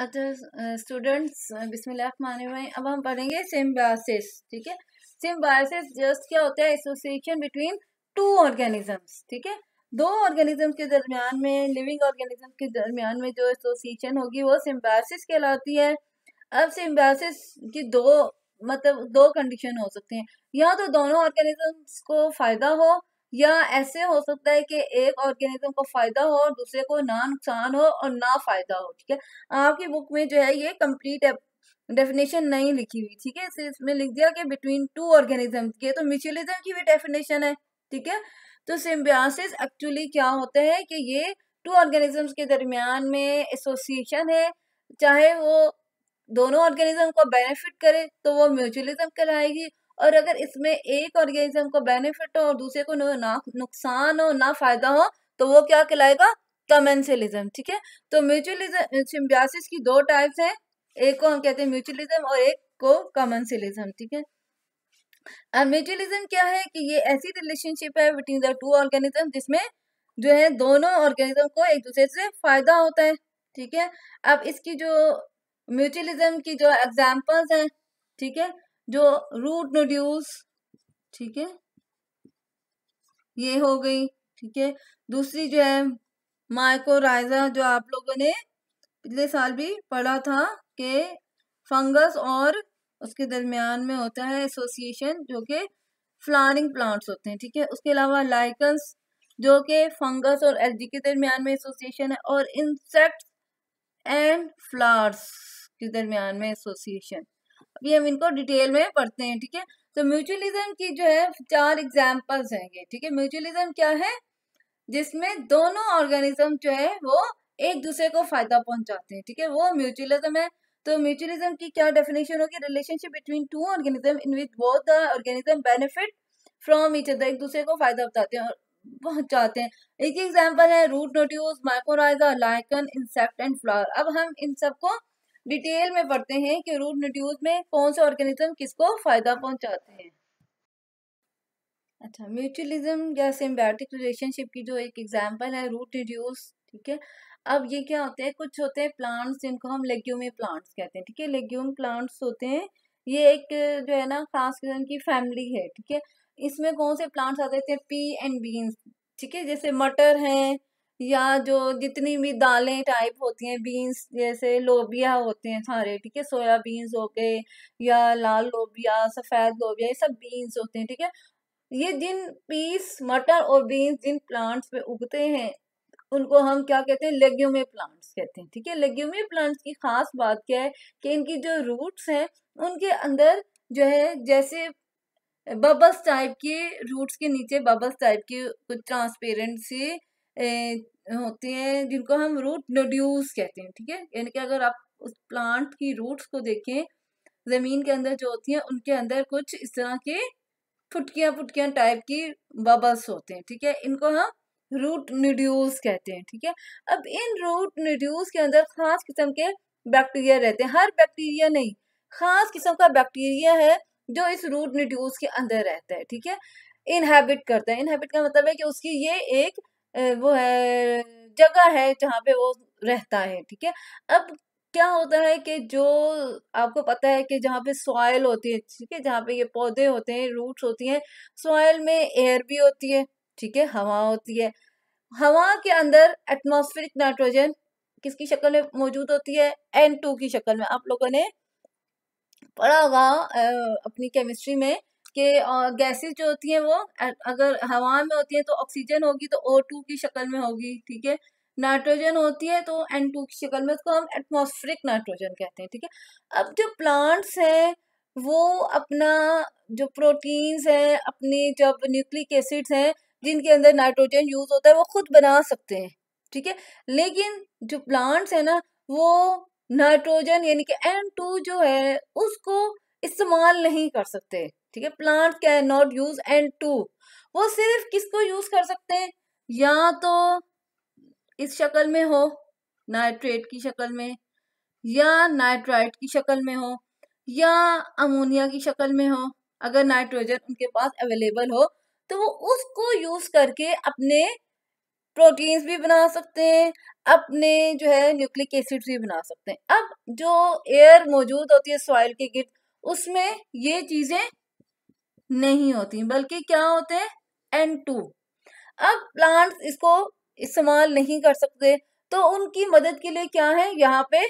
अच्छा स्टूडेंट्स बिस्मिल्लाह अब हम पढ़ेंगे सिम्बासिस ठीक है सिम्बायोसिस जस्ट क्या होता है एसोसिएशन बिटवीन टू ऑर्गेनिजम्स ठीक है दो ऑर्गेनिज्म के दरमियान में लिविंग ऑर्गेनिज्म के दरमियान में जो एसोसिएशन होगी वो सिम्बायोसिस कहलाती है अब सिम्बायोसिस की दो मतलब दो कंडीशन हो सकते हैं या तो दोनों ऑर्गेनिजम्स को फ़ायदा हो या ऐसे हो सकता है कि एक ऑर्गेनिज्म को फायदा हो और दूसरे को ना नुकसान हो और ना फायदा हो ठीक है आपकी बुक में जो है ये कंप्लीट डेफिनेशन नहीं लिखी हुई ठीक है इसे इसमें लिख दिया कि बिटवीन टू ऑर्गेनिज्म के तो म्यूचुअलिज्म की भी डेफिनेशन है ठीक है तो सिम्बियासिस एक्चुअली क्या होता है कि ये टू ऑर्गेनिजम्स के दरमियान में एसोसिएशन है चाहे वो दोनों ऑर्गेनिज्म को बेनिफिट करे तो वो म्यूचुअलिज्म कहलाएगी और अगर इसमें एक ऑर्गेनिज्म को बेनिफिट हो और दूसरे को ना नुकसान हो ना फायदा हो तो वो क्या कहलाएगा कमेंसलिज्म ठीक है तो म्यूचुअलिज्म सिम्बियासिस की दो टाइप्स हैं एक को हम कहते हैं म्यूचुअलिज्म और एक को कमेंसलिज्म ठीक है म्यूचुअलिज्म क्या है कि ये ऐसी रिलेशनशिप है बिटवीन द टू ऑर्गेनिज्म जिसमें जो है दोनों ऑर्गेनिज्म को एक दूसरे से फायदा होता है ठीक है अब इसकी जो म्यूचुअलिज्म की जो एग्जाम्पल्स हैं ठीक है जो रूट नोड्यूल्स ठीक है ये हो गई ठीक है दूसरी जो है माइकोराइजा जो आप लोगों ने पिछले साल भी पढ़ा था कि फंगस और उसके दरमियान में होता है एसोसिएशन जो कि फ्लावरिंग प्लांट्स होते हैं ठीक है उसके अलावा लाइकन्स जो कि फंगस और एलजी के दरमियान में एसोसिएशन है और इंसेक्ट एंड फ्लावर्स के दरमियान में एसोसिएशन भी हम इनको डिटेल में पढ़ते हैं ठीक है तो म्यूचुअलिज्म की जो है चार एग्जाम्पल्स हैं ये ठीक है म्यूचुअलिज्म क्या है जिसमें दोनों ऑर्गेनिज्म जो है वो एक दूसरे को फायदा पहुंचाते हैं ठीक है वो म्यूचुअलिज्म है तो म्यूचुअलिज्म की क्या डेफिनेशन होगी relationship between two organism in which both the organism benefit from each other एक दूसरे को फायदा बताते हैं और पहुंचाते हैं एक एग्जाम्पल है root nodules mycorrhiza lichen insect and flower अब हम इन सबको डिटेल में पढ़ते हैं कि रूट नट्यूज में कौन से ऑर्गेनिज्म किसको फायदा पहुंचाते हैं अच्छा म्यूचुअलिज्म या सिम्बैटिक रिलेशनशिप की जो एक एग्जाम्पल है रूट नट्यूज ठीक है अब ये क्या होते हैं कुछ होते हैं प्लांट्स जिनको हम लेग्यूमी प्लांट्स कहते हैं ठीक है लेग्यूम प्लांट्स होते हैं ये एक जो है ना खास किस्म की फैमिली है ठीक है इसमें कौन से प्लांट्स आते हैं पी एंड बीन्स ठीक है जैसे मटर हैं या जो जितनी भी दालें टाइप होती हैं बीन्स जैसे लोबिया होते हैं सारे ठीक है सोया बीन्स हो गए या लाल लोबिया सफ़ेद लोबिया ये सब बीन्स होते हैं ठीक है ये जिन पीस मटर और बीन्स जिन प्लांट्स में उगते हैं उनको हम क्या कहते हैं लेग्यूमे प्लांट्स कहते हैं ठीक है लेग्यूमे प्लांट्स की खास बात क्या है कि इनकी जो रूट्स हैं उनके अंदर जो है जैसे बबल्स टाइप के रूट्स के नीचे बबल्स टाइप के कुछ ट्रांसपेरेंट से होती हैं जिनको हम रूट नोड्यूल्स कहते हैं ठीक है यानी कि अगर आप उस प्लांट की रूट्स को देखें ज़मीन के अंदर जो होती हैं उनके अंदर कुछ इस तरह के फुटकियाँ फुटकियाँ टाइप की बबल्स होते हैं ठीक है इनको हम रूट न्यूड्यूल्स कहते हैं ठीक है अब इन रूट निड्यूस के अंदर ख़ास किस्म के बैक्टीरिया रहते हैं हर बैक्टीरिया नहीं ख़ास किस्म का बैक्टीरिया है जो इस रूट निड्यूस के अंदर रहता है ठीक है इनहेबिट करता है इनहेबिट का मतलब है कि उसकी ये एक वो है जगह है जहाँ पे वो रहता है ठीक है अब क्या होता है कि जो आपको पता है कि जहाँ पे सॉयल होती है ठीक है जहाँ पे ये पौधे होते हैं रूट्स होती हैं सॉयल में एयर भी होती है ठीक है हवा होती है हवा के अंदर एटमोस्फेरिक नाइट्रोजन किसकी शक्ल में मौजूद होती है एन टू की शक्ल में आप लोगों ने पढ़ा होगा अपनी केमिस्ट्री में कि गैसेस जो होती हैं वो अगर हवा में होती हैं तो ऑक्सीजन होगी तो ओ टू की शक्ल में होगी ठीक है नाइट्रोजन होती है तो एन टू की शक्ल में उसको हम एटमॉस्फेरिक नाइट्रोजन कहते हैं ठीक है अब जो प्लांट्स हैं वो अपना जो प्रोटीन्स हैं अपनी जब न्यूक्लिक एसिड्स हैं जिनके अंदर नाइट्रोजन यूज होता है वो खुद बना सकते हैं ठीक है लेकिन जो प्लांट्स हैं ना वो नाइट्रोजन यानी कि एन टू जो है उसको इस्तेमाल नहीं कर सकते ठीक है plant cannot use and to वो सिर्फ किसको यूज कर सकते हैं या तो इस शक्ल में हो नाइट्रेट की शक्ल में या नाइट्राइट की शक्ल में हो या अमोनिया की शक्ल में हो अगर नाइट्रोजन उनके पास अवेलेबल हो तो वो उसको यूज करके अपने प्रोटीन्स भी बना सकते हैं अपने जो है न्यूक्लिक एसिड्स भी बना सकते हैं अब जो एयर मौजूद होती है सॉइल के गिर्द उसमें ये चीज़ें नहीं होती बल्कि क्या होते हैं एन टू अब प्लांट्स इसको इस्तेमाल नहीं कर सकते तो उनकी मदद के लिए क्या है यहाँ पे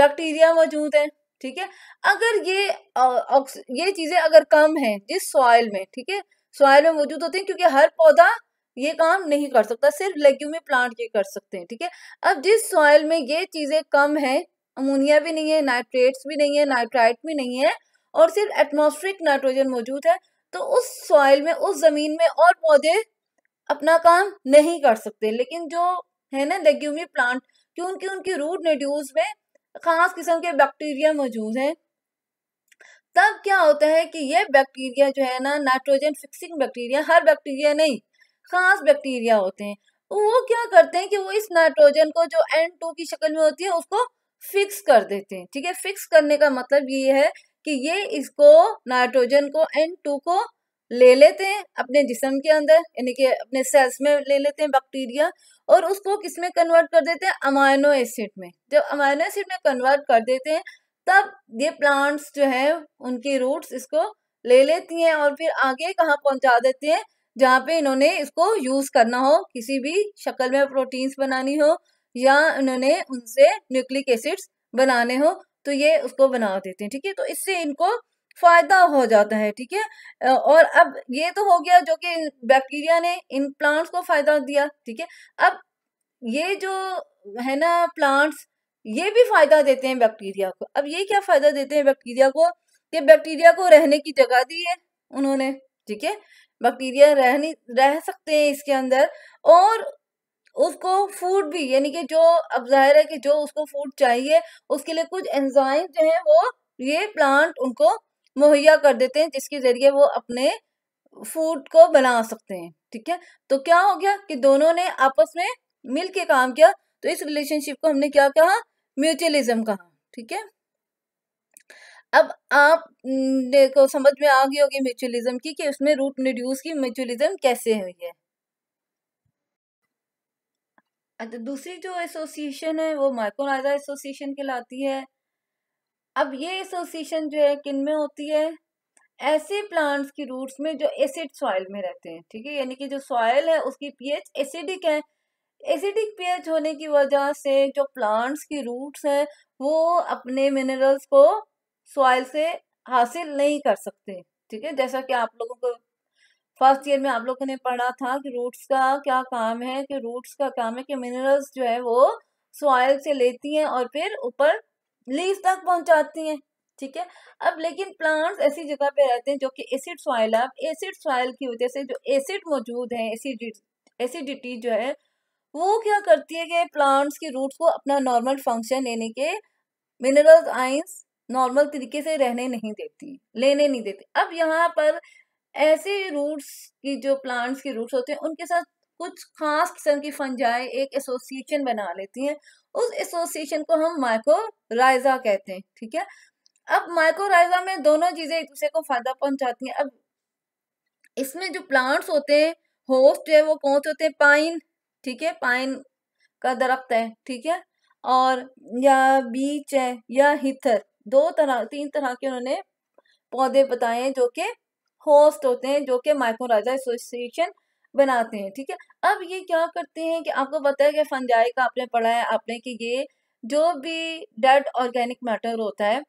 बैक्टीरिया मौजूद है ठीक है अगर ये ये चीजें अगर कम है जिस सॉइल में ठीक है सॉइल में मौजूद होती है क्योंकि हर पौधा ये काम नहीं कर सकता सिर्फ लेग्यूमी प्लांट ये कर सकते हैं ठीक है अब जिस सॉइल में ये चीजें कम है अमोनिया भी नहीं है नाइट्रेट्स भी नहीं है नाइट्राइट भी नहीं है और सिर्फ एटमोस्फ्रिक नाइट्रोजन मौजूद है तो उस सॉइल में उस ज़मीन में और पौधे अपना काम नहीं कर सकते लेकिन जो है ना लेग्यूमी प्लांट क्योंकि उनकी रूट नेड्यूज में खास किस्म के बैक्टीरिया मौजूद हैं तब क्या होता है कि ये बैक्टीरिया जो है ना नाइट्रोजन फिक्सिंग बैक्टीरिया हर बैक्टीरिया नहीं खास बैक्टीरिया होते हैं वो क्या करते हैं कि वो इस नाइट्रोजन को जो एन टू की शक्ल में होती है उसको फिक्स कर देते हैं ठीक है फिक्स करने का मतलब ये है कि ये इसको नाइट्रोजन को एन टू को ले लेते हैं अपने जिसम के अंदर यानी कि अपने सेल्स में ले लेते हैं बैक्टीरिया और उसको किस में कन्वर्ट कर देते हैं अमाइनो एसिड में जब अमाइनो एसिड में कन्वर्ट कर देते हैं तब ये प्लांट्स जो है उनकी रूट्स इसको ले लेती हैं और फिर आगे कहाँ पहुँचा देते हैं जहाँ पे इन्होंने इसको यूज़ करना हो किसी भी शक्ल में प्रोटीन्स बनानी हो या इन्होंने उनसे न्यूक्लिक एसिड्स बनाने हो तो ये उसको बना देते हैं ठीक है तो इससे इनको फायदा हो जाता है ठीक है और अब ये तो हो गया जो कि बैक्टीरिया ने इन प्लांट्स को फायदा दिया ठीक है अब ये जो है ना प्लांट्स ये भी फायदा देते हैं बैक्टीरिया को अब ये क्या फायदा देते हैं बैक्टीरिया को कि बैक्टीरिया को रहने की जगह दी है उन्होंने ठीक है बैक्टीरिया रह नहीं रह सकते हैं इसके अंदर और उसको फूड भी यानी कि जो अब जाहिर है कि जो उसको फूड चाहिए उसके लिए कुछ एंजाइम जो है वो ये प्लांट उनको मुहैया कर देते हैं जिसके ज़रिए वो अपने फूड को बना सकते हैं ठीक है तो क्या हो गया कि दोनों ने आपस में मिल के काम किया तो इस रिलेशनशिप को हमने क्या कहा म्यूचुअलिज्म कहा ठीक है अब आप देखो समझ में आ गई होगी म्यूचुअलिज्म की कि उसमें रूट रिड्यूस की म्यूचुअलिज्म कैसे हुई है अच्छा दूसरी जो एसोसिएशन है वो माइकोराजा एसोसिएशन कहलाती है अब ये एसोसिएशन जो है किन में होती है ऐसे प्लांट्स की रूट्स में जो एसिड सॉइल में रहते हैं ठीक है यानी कि जो सॉइल है उसकी पीएच एसिडिक है एसिडिक पीएच होने की वजह से जो प्लांट्स की रूट्स हैं वो अपने मिनरल्स को सॉइल से हासिल नहीं कर सकते ठीक है जैसा कि आप लोगों को फर्स्ट ईयर में आप लोगों ने पढ़ा था कि रूट्स का क्या काम है कि रूट्स का काम है कि मिनरल्स जो है वो सॉइल से लेती हैं और फिर ऊपर लीव तक पहुंचाती हैं ठीक है अब लेकिन प्लांट्स ऐसी जगह पे रहते हैं जो कि एसिड सॉइल है एसिड सॉइल की वजह से जो एसिड मौजूद है एसिड एसिडिटी जो है वो क्या करती है कि प्लांट्स के रूट्स को अपना नॉर्मल फंक्शन लेने के मिनरल्स आइंस नॉर्मल तरीके से रहने नहीं देती लेने नहीं देती अब यहाँ पर ऐसे रूट्स की जो प्लांट्स के रूट्स होते हैं उनके साथ कुछ खास किस्म की फंजाई एक एसोसिएशन बना लेती हैं उस एसोसिएशन को हम माइक्रोराइजा कहते हैं ठीक है अब माइक्रोराइजा में दोनों चीज़ें एक दूसरे को फ़ायदा पहुंचाती हैं अब इसमें जो प्लांट्स होते हैं होस्ट है वो कौन से होते हैं पाइन ठीक है पाइन का दरख्त है ठीक है और या बीच है या हिथर दो तरह तीन तरह के उन्होंने पौधे बताए हैं जो कि होस्ट होते हैं जो कि माइक्रोराइजा एसोसिएशन बनाते हैं ठीक है अब ये क्या करते हैं कि आपको पता है कि फंजाई का आपने पढ़ा है आपने कि ये जो भी डेड ऑर्गेनिक मैटर होता है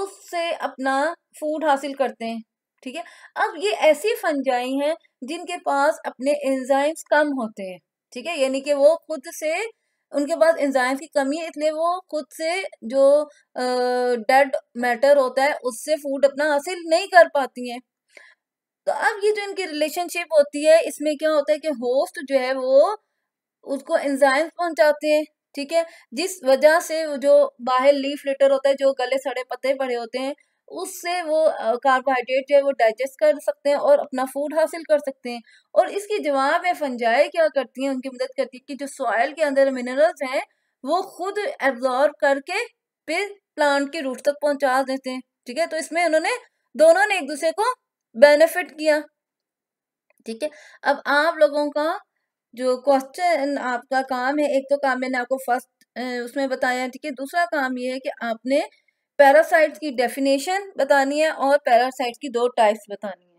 उससे अपना फूड हासिल करते हैं ठीक है अब ये ऐसी फंजाई हैं जिनके पास अपने एंजाइम्स कम होते हैं ठीक है यानी कि वो खुद से उनके पास एंजाइम्स की कमी है इसलिए वो खुद से जो डेड मैटर होता है उससे फूड अपना हासिल नहीं कर पाती हैं तो अब ये जो इनकी रिलेशनशिप होती है इसमें क्या होता है कि होस्ट जो है वो उसको एंजाइम पहुंचाते हैं ठीक है जिस वजह से जो बाहर लीफ लेटर होता है जो गले सड़े पत्ते पड़े होते हैं उससे वो कार्बोहाइड्रेट जो है वो डाइजेस्ट कर सकते हैं और अपना फूड हासिल कर सकते हैं और इसकी जवाब में फंजाई क्या करती हैं उनकी मदद करती है कि जो सॉयल के अंदर मिनरल्स हैं वो खुद एब्जॉर्ब करके फिर प्लांट के रूट तक पहुंचा देते हैं ठीक है तो इसमें उन्होंने दोनों ने एक दूसरे को बेनिफिट किया ठीक है अब आप लोगों का जो क्वेश्चन आपका काम है एक तो काम मैंने आपको फर्स्ट उसमें बताया ठीक है दूसरा काम ये है कि आपने पैरासाइट्स की डेफिनेशन बतानी है और पैरासाइट्स की दो टाइप्स बतानी है